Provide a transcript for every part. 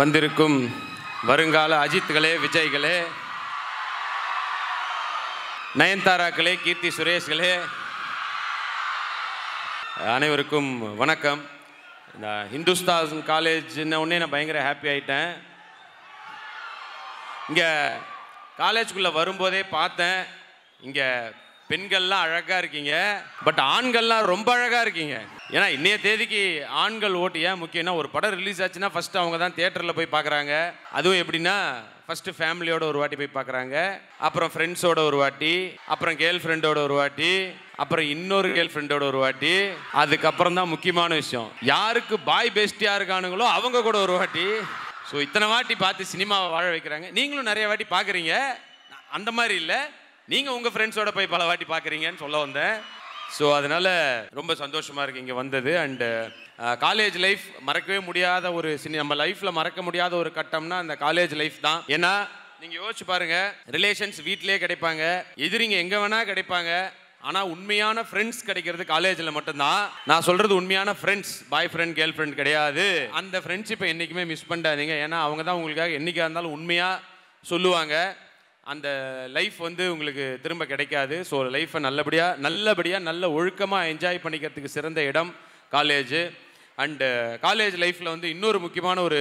வந்திருக்கும் வருங்கால அஜித்களே விஜய்களே நயன்தாராக்களே கீர்த்தி சுரேஷ்களே அனைவருக்கும் வணக்கம் இந்த ஹிந்துஸ்தான் காலேஜ்ன உடனே நான் பயங்கர ஹாப்பி ஆகிட்டேன் இங்கே காலேஜுக்குள்ளே வரும்போதே பார்த்தேன் இங்கே பெண்கள்லாம் அழகாக இருக்கீங்க பட் ஆண்கள்லாம் ரொம்ப அழகாக இருக்கீங்க ஏன்னா இன்றைய தேதிக்கு ஆண்கள் ஓட்டு ஏன் முக்கியம்னா ஒரு படம் ரிலீஸ் ஆச்சுன்னா ஃபஸ்ட்டு அவங்க தான் தேட்டரில் போய் பார்க்குறாங்க அதுவும் எப்படின்னா ஃபஸ்ட்டு ஃபேமிலியோட ஒரு வாட்டி போய் பார்க்குறாங்க அப்புறம் ஃப்ரெண்ட்ஸோட ஒரு வாட்டி அப்புறம் கேர்ள் ஃப்ரெண்டோட ஒரு வாட்டி அப்புறம் இன்னொரு கேர்ள் ஃப்ரெண்டோட ஒரு வாட்டி அதுக்கப்புறம் தான் முக்கியமான விஷயம் யாருக்கு பாய் பெஸ்டியாக இருக்கானுங்களோ அவங்க கூட ஒரு வாட்டி ஸோ இத்தனை வாட்டி பார்த்து சினிமாவை வாழ வைக்கிறாங்க நீங்களும் நிறைய வாட்டி பார்க்குறீங்க அந்த மாதிரி இல்லை நீங்கள் உங்கள் ஃப்ரெண்ட்ஸோட போய் பல வாட்டி பார்க்குறீங்கன்னு சொல்ல வந்தேன் ஸோ அதனால் ரொம்ப சந்தோஷமாக இருக்குது இங்கே வந்தது அண்டு காலேஜ் லைஃப் மறக்கவே முடியாத ஒரு சினி நம்ம லைஃப்பில் மறக்க முடியாத ஒரு கட்டம்னா அந்த காலேஜ் லைஃப் தான் ஏன்னா நீங்கள் யோசிச்சு பாருங்கள் ரிலேஷன்ஸ் வீட்டிலே கிடைப்பாங்க எதிரிங்க எங்கே வேணால் கிடைப்பாங்க ஆனால் உண்மையான ஃப்ரெண்ட்ஸ் கிடைக்கிறது காலேஜில் மட்டும்தான் நான் சொல்கிறது உண்மையான friends boy friend girl friend கிடையாது அந்த ஃப்ரெண்ட்ஷிப்பை என்றைக்குமே மிஸ் பண்ணாதீங்க ஏன்னா அவங்க தான் உங்களுக்காக என்றைக்காக இருந்தாலும் உண்மையாக சொல்லுவாங்க அந்த லைஃப் வந்து உங்களுக்கு திரும்ப கிடைக்காது ஸோ லைஃப்பை நல்லபடியாக நல்லபடியாக நல்ல ஒழுக்கமாக என்ஜாய் பண்ணிக்கிறதுக்கு சிறந்த இடம் காலேஜு அண்டு காலேஜ் லைஃப்பில் வந்து இன்னொரு முக்கியமான ஒரு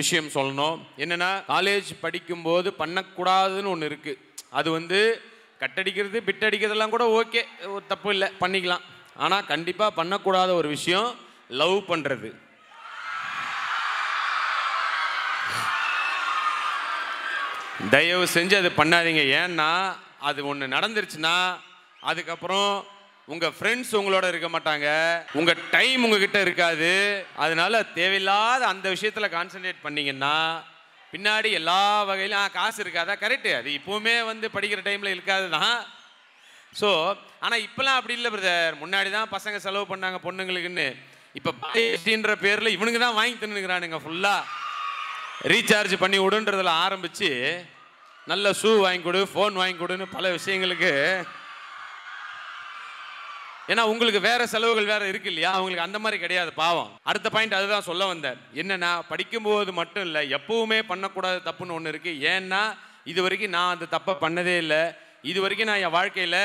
விஷயம் சொல்லணும் என்னென்னா காலேஜ் படிக்கும்போது பண்ணக்கூடாதுன்னு ஒன்று இருக்குது அது வந்து கட்டடிக்கிறது பிட்டடிக்கிறதெல்லாம் கூட ஓகே தப்பு இல்லை பண்ணிக்கலாம் ஆனால் கண்டிப்பாக பண்ணக்கூடாத ஒரு விஷயம் லவ் பண்ணுறது தயவு செஞ்சு அது பண்ணாதீங்க ஏன்னா அது ஒன்று நடந்துருச்சுன்னா அதுக்கப்புறம் உங்கள் ஃப்ரெண்ட்ஸ் உங்களோட இருக்க மாட்டாங்க உங்கள் டைம் உங்ககிட்ட இருக்காது அதனால தேவையில்லாத அந்த விஷயத்தில் கான்சென்ட்ரேட் பண்ணிங்கன்னா பின்னாடி எல்லா வகையிலும் காசு இருக்காதா கரெக்டு அது இப்போவுமே வந்து படிக்கிற டைமில் இருக்காது தான் ஸோ ஆனால் இப்போலாம் அப்படி இல்லை பிரதர் முன்னாடி தான் பசங்க செலவு பண்ணாங்க பொண்ணுங்களுக்குன்னு இப்போ பேஸ்டின்ற பேரில் இவனுக்கு தான் வாங்கி தின்னுக்கிறானுங்க ஃபுல்லாக ரீசார்ஜ் பண்ணி விடுன்றதில் ஆரம்பித்து நல்ல ஷூ வாங்கி கொடு ஃபோன் வாங்கி கொடுன்னு பல விஷயங்களுக்கு ஏன்னா உங்களுக்கு வேறு செலவுகள் வேறு இருக்கு இல்லையா அவங்களுக்கு அந்த மாதிரி கிடையாது பாவம் அடுத்த பாயிண்ட் அதுதான் சொல்ல வந்தேன் என்னென்னா படிக்கும்போது மட்டும் இல்லை எப்பவுமே பண்ணக்கூடாத தப்புன்னு ஒன்று இருக்குது ஏன்னா இது வரைக்கும் நான் அந்த தப்பை பண்ணதே இல்லை இது வரைக்கும் நான் என் வாழ்க்கையில்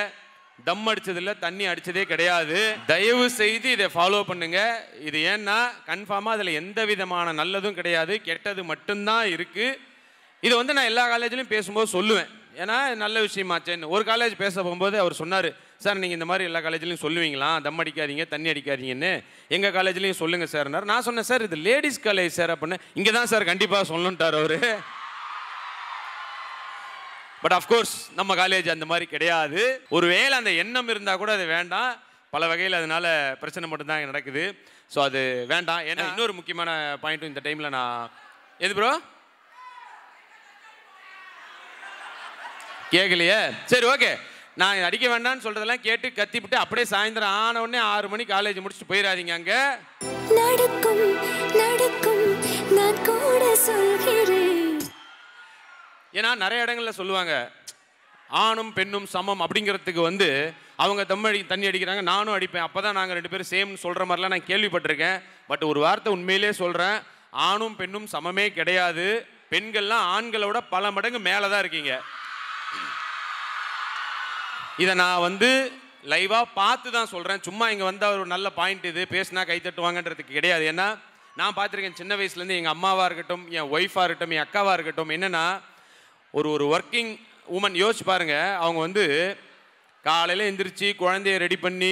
தம் அடிச்சதில்ல தண்ணி அடிச்சதே கிடையாது தயவு செய்து இதை ஃபாலோ பண்ணுங்க இது ஏன்னா கன்ஃபார்மாக அதில் எந்த விதமான நல்லதும் கிடையாது கெட்டது மட்டும்தான் இருக்கு இதை வந்து நான் எல்லா காலேஜ்லையும் பேசும்போது சொல்லுவேன் ஏன்னா நல்ல விஷயமாச்சேன்னு ஒரு காலேஜ் பேச போகும்போது அவர் சொன்னார் சார் நீங்கள் இந்த மாதிரி எல்லா காலேஜ்லையும் சொல்லுவீங்களா தம் அடிக்காதீங்க தண்ணி அடிக்காதீங்கன்னு எங்கள் காலேஜ்லேயும் சொல்லுங்கள் சார்னார் நான் சொன்னேன் சார் இது லேடிஸ் காலேஜ் சார் அப்படின்னு இங்கே தான் சார் கண்டிப்பாக சொல்லணுன்ட்டார் அவர் பட் அஃப்கோர்ஸ் நம்ம காலேஜ் அந்த மாதிரி கிடையாது ஒருவேளை அந்த எண்ணம் இருந்தால் கூட அது வேண்டாம் பல வகையில் அதனால பிரச்சனை மட்டும்தான் நடக்குது ஸோ அது வேண்டாம் ஏன்னா இன்னொரு முக்கியமான பாயிண்ட்டும் இந்த டைமில் நான் எது ப்ரோ கேட்கலையே சரி ஓகே நான் அடிக்க வேண்டாம்னு சொல்றதெல்லாம் கேட்டு கத்திவிட்டு அப்படியே சாயந்தரம் ஆன உடனே ஆறு மணி காலேஜ் முடிச்சுட்டு போயிடாதீங்க அங்கே நடக்கும் நடக்கும் நான் கூட சொல்கிறேன் ஏன்னா நிறைய இடங்களில் சொல்லுவாங்க ஆணும் பெண்ணும் சமம் அப்படிங்கிறதுக்கு வந்து அவங்க தம்மடி தண்ணி அடிக்கிறாங்க நானும் அடிப்பேன் அப்போ தான் நாங்கள் ரெண்டு பேரும் சேம்னு சொல்கிற மாதிரிலாம் நான் கேள்விப்பட்டிருக்கேன் பட் ஒரு வார்த்தை உண்மையிலே சொல்கிறேன் ஆணும் பெண்ணும் சமமே கிடையாது பெண்கள்லாம் ஆண்களோட பல மடங்கு மேலே தான் இருக்கீங்க இதை நான் வந்து லைவாக பார்த்து தான் சொல்கிறேன் சும்மா இங்கே வந்தால் ஒரு நல்ல பாயிண்ட் இது பேசினா கை தட்டுவாங்கன்றதுக்கு கிடையாது ஏன்னா நான் பார்த்துருக்கேன் சின்ன வயசுலேருந்து எங்கள் அம்மாவாக இருக்கட்டும் என் ஒய்ஃபாக இருக்கட்டும் என் அக்காவாக இருக்கட்டும் என்னென்னா ஒரு ஒரு ஒர்க்கிங் உமன் யோசிச்சு பாருங்கள் அவங்க வந்து காலையில் எந்திரிச்சு குழந்தைய ரெடி பண்ணி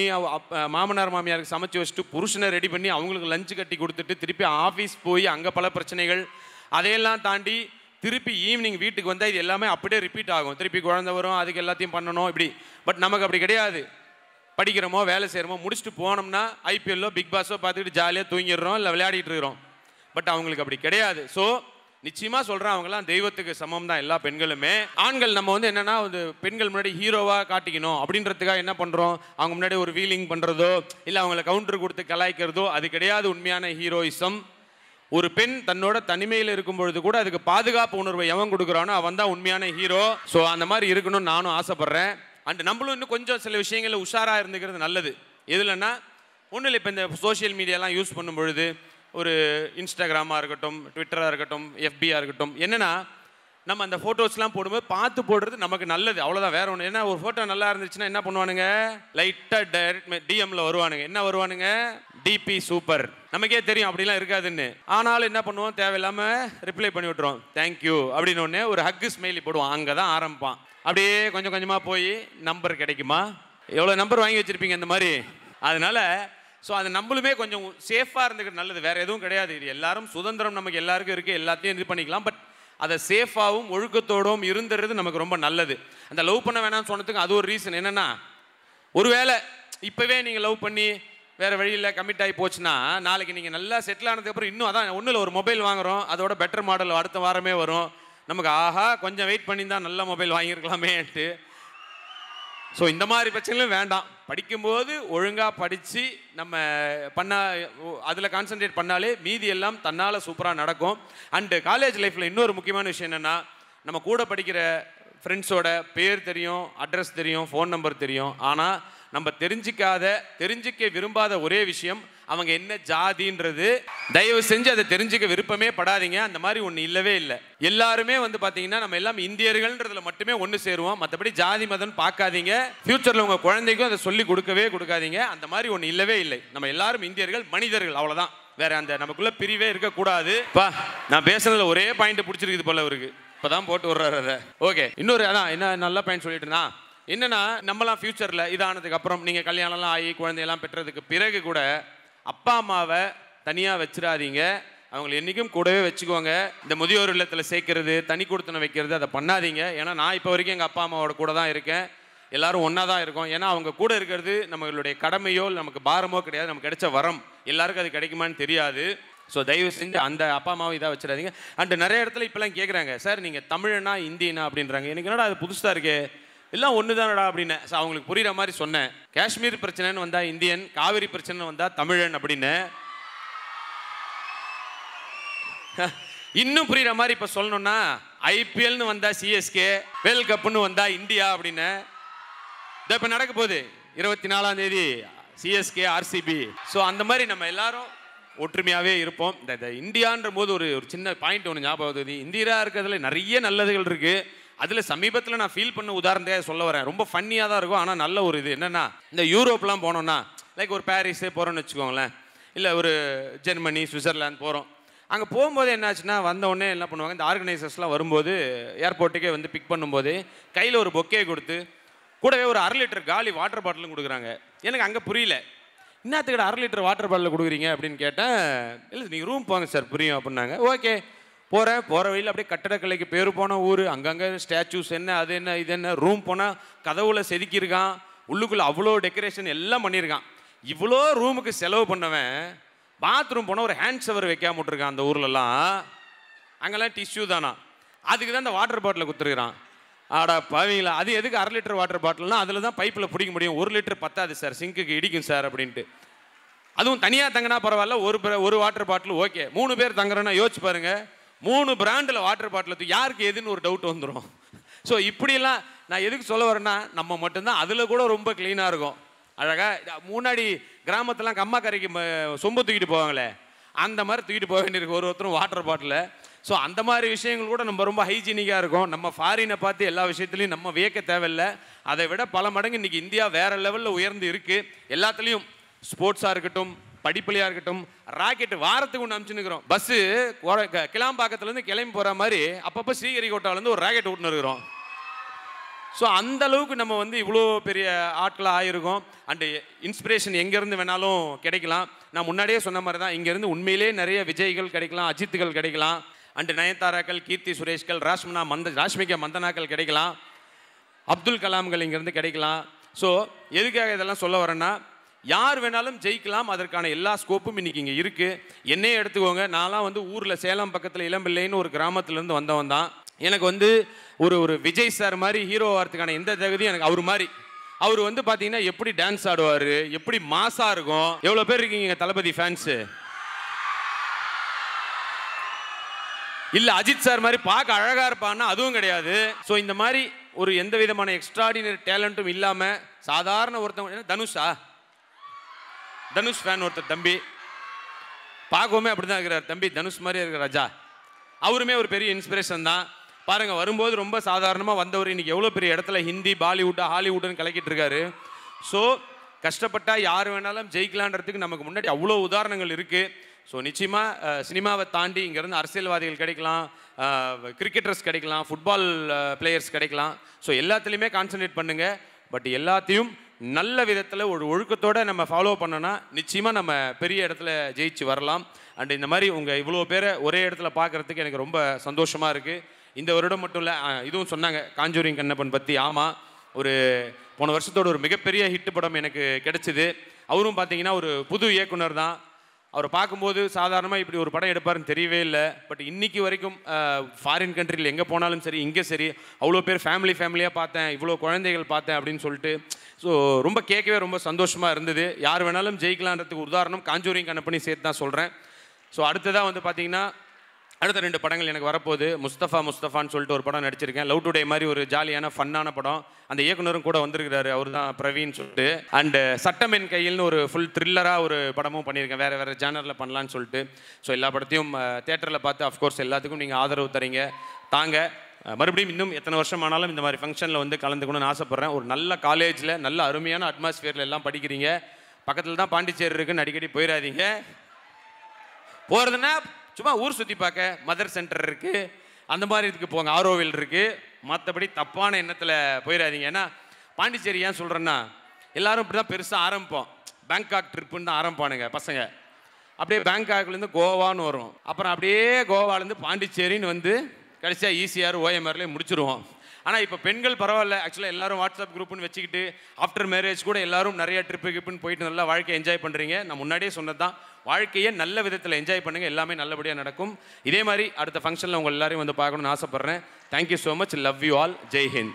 மாமனார் மாமியாருக்கு சமைச்சு வச்சுட்டு புருஷனை ரெடி பண்ணி அவங்களுக்கு லஞ்சு கட்டி கொடுத்துட்டு திருப்பி ஆஃபீஸ் போய் அங்கே பல பிரச்சனைகள் அதையெல்லாம் தாண்டி திருப்பி ஈவினிங் வீட்டுக்கு வந்தால் இது எல்லாமே அப்படியே ரிப்பீட் ஆகும் திருப்பி குழந்தை வரும் அதுக்கு எல்லாத்தையும் பண்ணணும் இப்படி பட் நமக்கு அப்படி கிடையாது படிக்கிறோமோ வேலை செய்கிறோமோ முடிச்சுட்டு போனோம்னா ஐபிஎல்லோ பிக் பாஸோ பார்த்துக்கிட்டு ஜாலியாக தூங்கிடுறோம் இல்லை விளையாடிட்டு இருக்கிறோம் பட் அவங்களுக்கு அப்படி கிடையாது ஸோ நிச்சயமாக சொல்கிறேன் அவங்களாம் தெய்வத்துக்கு சமம் தான் எல்லா பெண்களுமே ஆண்கள் நம்ம வந்து என்னென்னா வந்து பெண்கள் முன்னாடி ஹீரோவாக காட்டிக்கணும் அப்படின்றதுக்காக என்ன பண்ணுறோம் அவங்க முன்னாடி ஒரு வீலிங் பண்ணுறதோ இல்லை அவங்கள கவுண்டர் கொடுத்து கலாய்க்கிறதோ அது கிடையாது உண்மையான ஹீரோயிசம் ஒரு பெண் தன்னோட தனிமையில் இருக்கும் பொழுது கூட அதுக்கு பாதுகாப்பு உணர்வை எவன் கொடுக்குறானோ அவன் தான் உண்மையான ஹீரோ ஸோ அந்த மாதிரி இருக்கணும்னு நானும் ஆசைப்பட்றேன் அண்ட் நம்மளும் இன்னும் கொஞ்சம் சில விஷயங்களில் உஷாராக இருந்துக்கிறது நல்லது எதுலன்னா ஒன்றும் இல்லை இப்போ இந்த சோஷியல் மீடியாலாம் யூஸ் பண்ணும் பொழுது ஒரு இன்ஸ்டாகிராமாக இருக்கட்டும் ட்விட்டராக இருக்கட்டும் எஃபியாக இருக்கட்டும் என்னென்னா நம்ம அந்த ஃபோட்டோஸ்லாம் போடும்போது பார்த்து போடுறது நமக்கு நல்லது அவ்வளோதான் வேறு ஒன்று ஏன்னா ஒரு ஃபோட்டோ நல்லா இருந்துச்சுன்னா என்ன பண்ணுவானுங்க லைட்டாக டைரக்ட் டிஎம்மில் வருவானுங்க என்ன வருவானுங்க டிபி சூப்பர் நமக்கே தெரியும் அப்படிலாம் இருக்காதுன்னு ஆனாலும் என்ன பண்ணுவோம் தேவையில்லாமல் ரிப்ளை பண்ணி விட்ருவோம் தேங்க்யூ அப்படின்னு ஒரு ஹக்கு ஸ்மெயிலி போடுவோம் அங்கே தான் ஆரம்பிப்பான் அப்படியே கொஞ்சம் கொஞ்சமாக போய் நம்பர் கிடைக்குமா எவ்வளோ நம்பர் வாங்கி வச்சுருப்பீங்க இந்த மாதிரி அதனால் ஸோ அது நம்மளுமே கொஞ்சம் சேஃபாக இருந்துக்கிட்டு நல்லது வேறு எதுவும் கிடையாது இது எல்லாரும் சுதந்திரம் நமக்கு எல்லாருக்கும் இருக்குது எல்லாத்தையும் இது பண்ணிக்கலாம் பட் அதை சேஃபாகவும் ஒழுக்கத்தோடும் இருந்துறது நமக்கு ரொம்ப நல்லது அந்த லவ் பண்ண வேணாம்னு சொன்னதுக்கு அது ஒரு ரீசன் என்னென்னா ஒருவேளை இப்போவே நீங்கள் லவ் பண்ணி வேறு வழியில் கம்மிட் ஆகி போச்சுன்னா நாளைக்கு நீங்கள் நல்லா செட்டில் ஆனதுக்கப்புறம் இன்னும் அதான் ஒன்றில் ஒரு மொபைல் வாங்குகிறோம் அதோட பெட்டர் மாடல் அடுத்த வாரமே வரும் நமக்கு ஆஹா கொஞ்சம் வெயிட் பண்ணி தான் நல்ல மொபைல் வாங்கியிருக்கலாமேன்ட்டு ஸோ இந்த மாதிரி பிரச்சனைகளும் வேண்டாம் படிக்கும்போது ஒழுங்காக படித்து நம்ம பண்ண அதில் கான்சன்ட்ரேட் பண்ணாலே மீதி எல்லாம் தன்னால் சூப்பராக நடக்கும் அண்டு காலேஜ் லைஃப்பில் இன்னொரு முக்கியமான விஷயம் என்னென்னா நம்ம கூட படிக்கிற ஃப்ரெண்ட்ஸோட பேர் தெரியும் அட்ரஸ் தெரியும் ஃபோன் நம்பர் தெரியும் ஆனால் நம்ம தெரிஞ்சிக்காத தெரிஞ்சிக்க விரும்பாத ஒரே விஷயம் அவங்க என்ன ஜாதின்றது தயவு செஞ்சு அதை தெரிஞ்சுக்க விருப்பமே படாதீங்க அந்த மாதிரி ஒன்று இல்லவே இல்லை எல்லாருமே வந்து பார்த்தீங்கன்னா நம்ம எல்லாம் இந்தியர்கள்ன்றதுல மட்டுமே ஒன்று சேருவோம் மற்றபடி ஜாதி மதம் பார்க்காதீங்க ஃப்யூச்சரில் உங்கள் குழந்தைக்கும் அதை சொல்லி கொடுக்கவே கொடுக்காதீங்க அந்த மாதிரி ஒன்று இல்லவே இல்லை நம்ம எல்லாரும் இந்தியர்கள் மனிதர்கள் அவ்வளோதான் வேற அந்த நமக்குள்ள பிரிவே இருக்கக்கூடாது பா நான் பேசுனதில் ஒரே பாயிண்ட் பிடிச்சிருக்குது போல இவருக்கு இப்போதான் போட்டு விடுறாரு அதை ஓகே இன்னொரு அதான் என்ன நல்ல பாயிண்ட் சொல்லிட்டுண்ணா என்னன்னா நம்மளாம் ஃப்யூச்சரில் இதானதுக்கப்புறம் நீங்கள் கல்யாணம்லாம் ஆகி குழந்தையெல்லாம் பெற்றதுக்கு பிறகு கூட அப்பா அம்மாவை தனியாக வச்சிடாதீங்க அவங்களை என்றைக்கும் கூடவே வச்சுக்குவாங்க இந்த முதியோர் இல்லத்தில் சேர்க்கறது தனி கொடுத்தனை வைக்கிறது அதை பண்ணாதீங்க ஏன்னா நான் இப்போ வரைக்கும் எங்கள் அப்பா அம்மாவோட கூட தான் இருக்கேன் எல்லோரும் ஒன்றா தான் இருக்கும் ஏன்னா அவங்க கூட இருக்கிறது நம்மளுடைய கடமையோ நமக்கு பாரமோ கிடையாது நமக்கு கிடைச்ச வரம் எல்லாருக்கும் அது கிடைக்குமான்னு தெரியாது ஸோ தயவு செஞ்சு அந்த அப்பா அம்மாவை இதாக வச்சிடாதீங்க அண்டு நிறைய இடத்துல இப்போலாம் கேட்குறாங்க சார் நீங்கள் தமிழனா இந்தினா அப்படின்றாங்க எனக்கு என்னடா அது புதுசாக இருக்குது எல்லாம் ஒன்று தானடா அப்படின்னு அவங்களுக்கு புரிகிற மாதிரி சொன்னேன் காஷ்மீர் பிரச்சனைன்னு வந்தால் இந்தியன் காவிரி பிரச்சனைன்னு வந்தால் தமிழன் அப்படின்னு இன்னும் புரிகிற மாதிரி இப்போ சொல்லணும்னா ஐபிஎல்னு வந்தால் சிஎஸ்கே வேர்ல்ட் கப்புன்னு வந்தால் இந்தியா அப்படின்னு இதை இப்போ நடக்க போகுது இருபத்தி நாலாம் தேதி சிஎஸ்கே ஆர்சிபி ஸோ அந்த மாதிரி நம்ம எல்லாரும் ஒற்றுமையாகவே இருப்போம் இந்த இந்தியான்ற போது ஒரு ஒரு சின்ன பாயிண்ட் ஒன்று ஞாபகம் வருது இந்தியா இருக்கிறதுல நிறைய நல்லதுகள் இருக்குது அதில் சமீபத்தில் நான் ஃபீல் பண்ண உதாரணத்தையாக சொல்ல வரேன் ரொம்ப ஃபன்னியாக தான் இருக்கும் ஆனால் நல்ல ஒரு இது என்னென்னா இந்த யூரோப்லாம் போனோம்னா லைக் ஒரு பாரிஸே போகிறோன்னு வச்சுக்கோங்களேன் இல்லை ஒரு ஜெர்மனி சுவிட்சர்லாந்து போகிறோம் அங்கே போகும்போது என்னாச்சுன்னா வந்தோடனே என்ன பண்ணுவாங்க இந்த ஆர்கனைசர்ஸ்லாம் வரும்போது ஏர்போர்ட்டுக்கே வந்து பிக் பண்ணும்போது கையில் ஒரு பொக்கே கொடுத்து கூடவே ஒரு அரை லிட்டர் காலி வாட்டர் பாட்டிலும் கொடுக்குறாங்க எனக்கு அங்கே புரியல இன்னத்துக்கிட்ட அரை லிட்டர் வாட்டர் பாட்டில் கொடுக்குறீங்க அப்படின்னு கேட்டேன் இல்லை நீங்கள் ரூம் போங்க சார் புரியும் அப்படின்னாங்க ஓகே போகிறேன் போகிற வழியில் அப்படியே கட்டடக்கலைக்கு பேர் போன ஊர் அங்கங்கே ஸ்டாச்சூஸ் என்ன அது என்ன இது என்ன ரூம் போனால் கதவுல செதுக்கியிருக்கான் உள்ளுக்குள்ளே அவ்வளோ டெக்கரேஷன் எல்லாம் பண்ணியிருக்கான் இவ்வளோ ரூமுக்கு செலவு பண்ணவன் பாத்ரூம் போனால் ஒரு ஹேண்ட் ஷவர் வைக்காம விட்ருக்கான் அந்த ஊர்லலாம் அங்கெல்லாம் டிஷ்யூ தானா அதுக்கு தான் அந்த வாட்டர் பாட்டிலை கொடுத்துருக்குறான் ஆடா பாவீங்களா அது எதுக்கு அரை லிட்டர் வாட்டர் பாட்டில்னா அதில் தான் பைப்பில் பிடிக்க முடியும் ஒரு லிட்டர் பத்தாது சார் சிங்குக்கு இடிக்கும் சார் அப்படின்ட்டு அதுவும் தனியாக தங்கினா பரவாயில்ல ஒரு ஒரு வாட்டர் பாட்டில் ஓகே மூணு பேர் தங்குறேன்னா யோசிச்சு பாருங்கள் மூணு பிராண்டில் வாட்டர் பாட்டில் யாருக்கு எதுன்னு ஒரு டவுட் வந்துடும் ஸோ இப்படிலாம் நான் எதுக்கு சொல்ல வரேன்னா நம்ம மட்டும்தான் அதில் கூட ரொம்ப க்ளீனாக இருக்கும் அழகாக முன்னாடி கிராமத்துலாம் கம்மா கரைக்கு சொம்பு தூக்கிட்டு போவாங்களே அந்த மாதிரி தூக்கிட்டு போக வேண்டியிருக்கு ஒரு ஒருத்தரும் வாட்டர் பாட்டில் ஸோ அந்த மாதிரி விஷயங்கள் கூட நம்ம ரொம்ப ஹைஜீனிக்காக இருக்கும் நம்ம ஃபாரினை பார்த்து எல்லா விஷயத்துலையும் நம்ம வியக்க தேவையில்லை அதை விட பல மடங்கு இன்றைக்கி இந்தியா வேறு லெவலில் உயர்ந்து இருக்குது எல்லாத்துலேயும் ஸ்போர்ட்ஸாக இருக்கட்டும் படிப்புலையாக இருக்கட்டும் ராக்கெட் வாரத்துக்கு ஒன்று இருக்கிறோம் பஸ்ஸு கிளாம்பாக்கத்துலேருந்து கிளம்பி போகிற மாதிரி அப்பப்போ ஸ்ரீஹரிகோட்டாலேருந்து ஒரு ராக்கெட் விட்டுன்னு இருக்கிறோம் ஸோ அந்த அளவுக்கு நம்ம வந்து இவ்வளோ பெரிய ஆட்களாக ஆகிருக்கோம் அண்டு இன்ஸ்பிரேஷன் எங்கேருந்து வேணாலும் கிடைக்கலாம் நான் முன்னாடியே சொன்ன மாதிரி தான் இங்கேருந்து உண்மையிலே நிறைய விஜய்கள் கிடைக்கலாம் அஜித்துகள் கிடைக்கலாம் அண்டு நயன்தாராக்கள் கீர்த்தி சுரேஷ்கள் ராஷ்மனா மந்த ராஷ்மிகா மந்தனாக்கள் கிடைக்கலாம் அப்துல் கலாம்கள் இங்கேருந்து கிடைக்கலாம் ஸோ எதுக்காக இதெல்லாம் சொல்ல வரேன்னா யார் வேணாலும் ஜெயிக்கலாம் அதற்கான எல்லா ஸ்கோப்பும் இன்றைக்கி இங்கே இருக்குது என்னையே எடுத்துக்கோங்க நான்லாம் வந்து ஊரில் சேலம் பக்கத்தில் இளம்பிள்ளைன்னு ஒரு கிராமத்துலேருந்து வந்தவன் தான் எனக்கு வந்து ஒரு ஒரு விஜய் சார் மாதிரி ஹீரோ ஆகிறதுக்கான எந்த தகுதியும் எனக்கு அவர் மாதிரி அவர் வந்து பார்த்தீங்கன்னா எப்படி டான்ஸ் ஆடுவார் எப்படி மாசாக இருக்கும் எவ்வளோ பேர் இருக்கீங்க தளபதி ஃபேன்ஸு இல்லை அஜித் சார் மாதிரி பார்க்க அழகாக இருப்பான்னா அதுவும் கிடையாது ஸோ இந்த மாதிரி ஒரு எந்த விதமான எக்ஸ்ட்ராடினரி டேலண்ட்டும் இல்லாமல் சாதாரண ஒருத்தவங்க தனுஷா தனுஷ் ஃபேன் ஒருத்தர் தம்பி பார்க்கவுமே அப்படி தான் இருக்கிறார் தம்பி தனுஷ் மாதிரியே இருக்கிற ராஜா அவருமே ஒரு பெரிய இன்ஸ்பிரேஷன் தான் பாருங்கள் வரும்போது ரொம்ப சாதாரணமாக வந்தவர் இன்றைக்கி எவ்வளோ பெரிய இடத்துல ஹிந்தி பாலிவுட்டாக ஹாலிவுட்னு கலக்கிட்டு இருக்காரு ஸோ கஷ்டப்பட்டால் யார் வேணாலும் ஜெயிக்கலான்றதுக்கு நமக்கு முன்னாடி அவ்வளோ உதாரணங்கள் இருக்குது ஸோ நிச்சயமாக சினிமாவை தாண்டி இங்கேருந்து அரசியல்வாதிகள் கிடைக்கலாம் கிரிக்கெட்டர்ஸ் கிடைக்கலாம் ஃபுட்பால் பிளேயர்ஸ் கிடைக்கலாம் ஸோ எல்லாத்துலேயுமே கான்சன்ட்ரேட் பண்ணுங்கள் பட் எல்லாத்தையும் நல்ல விதத்தில் ஒரு ஒழுக்கத்தோடு நம்ம ஃபாலோ பண்ணோன்னா நிச்சயமாக நம்ம பெரிய இடத்துல ஜெயிச்சு வரலாம் அண்ட் இந்த மாதிரி உங்கள் இவ்வளோ பேரை ஒரே இடத்துல பார்க்குறதுக்கு எனக்கு ரொம்ப சந்தோஷமாக இருக்குது இந்த வருடம் மட்டும் இல்லை இதுவும் சொன்னாங்க காஞ்சூரிங் கண்ணப்பன் பற்றி ஆமாம் ஒரு போன வருஷத்தோட ஒரு மிகப்பெரிய ஹிட் படம் எனக்கு கிடச்சிது அவரும் பார்த்தீங்கன்னா ஒரு புது இயக்குனர் தான் அவரை பார்க்கும்போது சாதாரணமாக இப்படி ஒரு படம் எடுப்பாருன்னு தெரியவே இல்லை பட் இன்றைக்கி வரைக்கும் ஃபாரின் கண்ட்ரியில் எங்கே போனாலும் சரி இங்கே சரி அவ்வளோ பேர் ஃபேமிலி ஃபேமிலியாக பார்த்தேன் இவ்வளோ குழந்தைகள் பார்த்தேன் அப்படின்னு சொல்லிட்டு ஸோ ரொம்ப கேட்கவே ரொம்ப சந்தோஷமாக இருந்தது யார் வேணாலும் ஜெயிக்கலான்றதுக்கு உதாரணம் காஞ்சூரியம் கண்ணப்பணி சேர்த்து தான் சொல்கிறேன் ஸோ அடுத்ததாக வந்து பார்த்திங்கன்னா அடுத்த ரெண்டு படங்கள் எனக்கு வரப்போகுது முஸ்தஃபா முஸ்தஃபான்னு சொல்லிட்டு ஒரு படம் நடிச்சிருக்கேன் லவ் டுடே மாதிரி ஒரு ஜாலியான ஃபன்னான படம் அந்த இயக்குனரும் கூட வந்திருக்கிறாரு அவர் தான் பிரவீன் சொல்லிட்டு அண்டு uh, சட்டமின் கையில்னு ஒரு ஃபுல் த்ரில்லராக ஒரு படமும் பண்ணியிருக்கேன் வேறு வேறு ஜேனரில் பண்ணலான்னு சொல்லிட்டு ஸோ எல்லா படத்தையும் தேட்டரில் uh, பார்த்து அஃப்கோர்ஸ் எல்லாத்துக்கும் நீங்கள் ஆதரவு தரீங்க தாங்க மறுபடியும் இன்னும் எத்தனை வருஷம் ஆனாலும் இந்த மாதிரி ஃபங்க்ஷனில் வந்து கலந்துக்கணும்னு ஆசைப்பட்றேன் ஒரு நல்ல காலேஜில் நல்ல அருமையான அட்மாஸ்ஃபியரில் எல்லாம் படிக்கிறீங்க பக்கத்தில் தான் பாண்டிச்சேரி இருக்குன்னு அடிக்கடி போயிடாதீங்க போகிறதுனா சும்மா ஊர் சுற்றி பார்க்க மதர் சென்டர் இருக்குது அந்த மாதிரி இதுக்கு போங்க ஆரோவில் இருக்குது மற்றபடி தப்பான எண்ணத்தில் போயிடாதீங்க ஏன்னா பாண்டிச்சேரி ஏன் சொல்கிறேன்னா எல்லோரும் இப்படி தான் பெருசாக ஆரம்பிப்போம் பேங்காக் ட்ரிப்புன்னு தான் ஆரம்பிப்பானுங்க பசங்க அப்படியே பேங்காக்லேருந்து கோவான்னு வரும் அப்புறம் அப்படியே கோவாலேருந்து பாண்டிச்சேரின்னு வந்து கடைசியாக ஈஸியாக e ஓஎம்ஆர்லேயே முடிச்சிருவோம் ஆனால் இப்போ பெண்கள் பரவாயில்ல ஆக்சுவலாக எல்லாரும் வாட்ஸ்அப் குரூப்னு வச்சுக்கிட்டு ஆஃப்டர் மேரேஜ் கூட எல்லாரும் நிறைய ட்ரிப்பு கிப்புன்னு போயிட்டு நல்லா வாழ்க்கையை என்ஜாய் பண்ணுறீங்க நான் முன்னாடியே சொன்னது தான் வாழ்க்கையை நல்ல விதத்தில் என்ஜாய் பண்ணுங்கள் எல்லாமே நல்லபடியாக நடக்கும் இதே மாதிரி அடுத்த ஃபங்க்ஷனில் உங்கள் எல்லாரையும் வந்து பார்க்கணும்னு ஆசைப்பட்றேன் thank you so much love you all Jai Hind